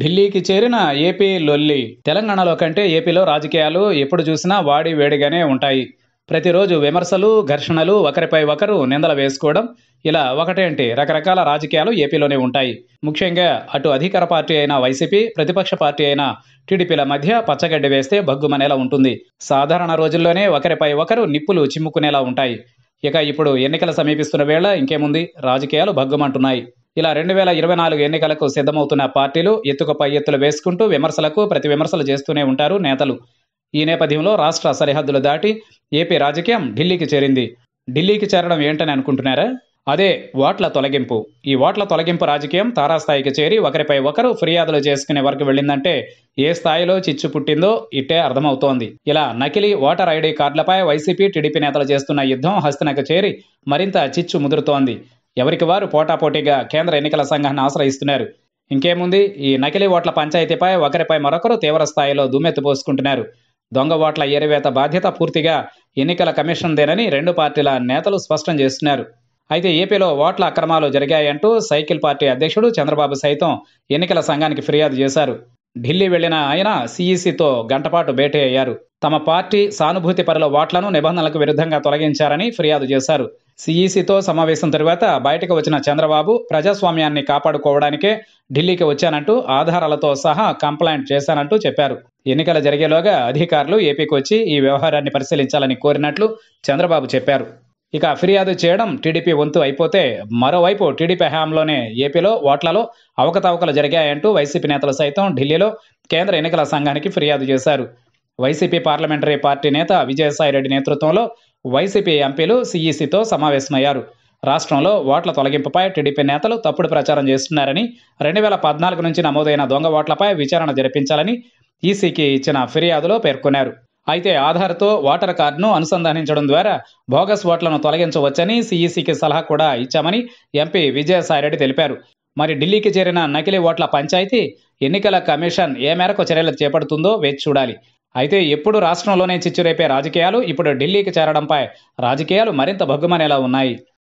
ఢిల్లీకి చేరిన ఏపీ లొల్లి తెలంగాణలో కంటే ఏపీలో రాజకీయాలు ఎప్పుడు చూసినా వాడి వేడిగానే ఉంటాయి ప్రతిరోజు విమర్శలు ఘర్షణలు ఒకరిపై ఒకరు నిందలు వేసుకోవడం ఇలా ఒకటేంటి రకరకాల రాజకీయాలు ఏపీలోనే ఉంటాయి ముఖ్యంగా అటు అధికార పార్టీ అయిన వైసీపీ ప్రతిపక్ష పార్టీ అయిన టీడీపీల మధ్య పచ్చగడ్డి వేస్తే భగ్గుమనేలా ఉంటుంది సాధారణ రోజుల్లోనే ఒకరిపై ఒకరు నిప్పులు చిమ్ముకునేలా ఉంటాయి ఇక ఇప్పుడు ఎన్నికలు సమీపిస్తున్న వేళ ఇంకేముంది రాజకీయాలు భగ్గుమంటున్నాయి ఇలా రెండు వేల ఇరవై నాలుగు ఎన్నికలకు సిద్ధమవుతున్న పార్టీలు ఎత్తుకపై ఎత్తులు వేసుకుంటూ విమర్శలకు ప్రతి విమర్శలు చేస్తూనే ఉంటారు నేతలు ఈ నేపథ్యంలో రాష్ట్ర సరిహద్దులు దాటి ఏపీ రాజకీయం ఢిల్లీకి చేరింది ఢిల్లీకి చేరడం ఏంటని అనుకుంటున్నారా అదే ఓట్ల తొలగింపు ఈ ఓట్ల తొలగింపు రాజకీయం తారాస్థాయికి చేరి ఒకరిపై ఒకరు ఫిర్యాదులు చేసుకునే వరకు వెళ్ళిందంటే ఏ స్థాయిలో చిచ్చు పుట్టిందో ఇట్టే అర్థమవుతోంది ఇలా నకిలీ ఓటర్ ఐడి కార్డులపై వైసీపీ టీడీపీ నేతలు చేస్తున్న యుద్ధం హస్తనకు చేరి మరింత చిచ్చు ముదురుతోంది ఎవరికి వారు పోటాపోటీగా కేంద్ర ఎన్నికల సంఘాన్ని ఆశ్రయిస్తున్నారు ఇంకేముంది ఈ నకిలీ ఓట్ల పంచాయతీపై ఒకరిపై మరొకరు తీవ్ర స్థాయిలో దొంగ ఓట్ల ఏరివేత బాధ్యత పూర్తిగా ఎన్నికల కమిషన్దేనని రెండు పార్టీల నేతలు స్పష్టం చేస్తున్నారు అయితే ఏపీలో ఓట్ల అక్రమాలు జరిగాయంటూ సైకిల్ పార్టీ అధ్యక్షుడు చంద్రబాబు సైతం ఎన్నికల సంఘానికి ఫిర్యాదు చేశారు ఢిల్లీ వెళ్లిన ఆయన సీఈసీతో గంటపాటు భేటీ అయ్యారు తమ పార్టీ సానుభూతి పరుల ఓట్లను నిబంధనలకు విరుద్ధంగా తొలగించారని ఫిర్యాదు చేశారు సిఈసితో సమావేశం తరువాత బయటకు వచ్చిన చంద్రబాబు ప్రజాస్వామ్యాన్ని కాపాడుకోవడానికే ఢిల్లీకి వచ్చానంటూ ఆధారాలతో సహా కంప్లైంట్ చేశానంటూ చెప్పారు ఎన్నికలు జరిగేలోగా అధికారులు ఏపీకి వచ్చి ఈ వ్యవహారాన్ని పరిశీలించాలని కోరినట్లు చంద్రబాబు చెప్పారు ఇక ఫిర్యాదు చేయడం టీడీపీ వంతు అయిపోతే మరోవైపు టీడీపీ హయాంలోనే ఏపీలో ఓట్లలో అవకతవకలు జరిగాయంటూ వైసీపీ నేతలు సైతం ఢిల్లీలో కేంద్ర ఎన్నికల సంఘానికి ఫిర్యాదు చేశారు వైసీపీ పార్లమెంటరీ పార్టీ నేత విజయసాయిరెడ్డి నేతృత్వంలో వైసీపీ ఎంపీలు సీఈసీతో సమావేశమయ్యారు రాష్ట్రంలో ఓట్ల తొలగింపుపై టీడీపీ నేతలు తప్పుడు ప్రచారం చేస్తున్నారని రెండు వేల పద్నాలుగు నుంచి నమోదైన దొంగ ఓట్లపై విచారణ జరిపించాలని ఈసీకి ఇచ్చిన ఫిర్యాదులో పేర్కొన్నారు అయితే ఆధార్తో ఓటర్ కార్డును అనుసంధానించడం ద్వారా బోగస్ ఓట్లను తొలగించవచ్చని సీఈసీకి సలహా కూడా ఇచ్చామని ఎంపీ విజయసాయిరెడ్డి తెలిపారు మరి ఢిల్లీకి చేరిన నకిలీ ఓట్ల పంచాయతీ ఎన్నికల కమిషన్ ఏ మేరకు చర్యలు చేపడుతుందో వేచి చూడాలి అయితే ఎప్పుడు రాష్ట్రంలోనే చిచ్చురేపే రాజకీయాలు ఇప్పుడు ఢిల్లీకి చేరడంపై రాజకీయాలు మరింత భగ్గుమనేలా ఉన్నాయి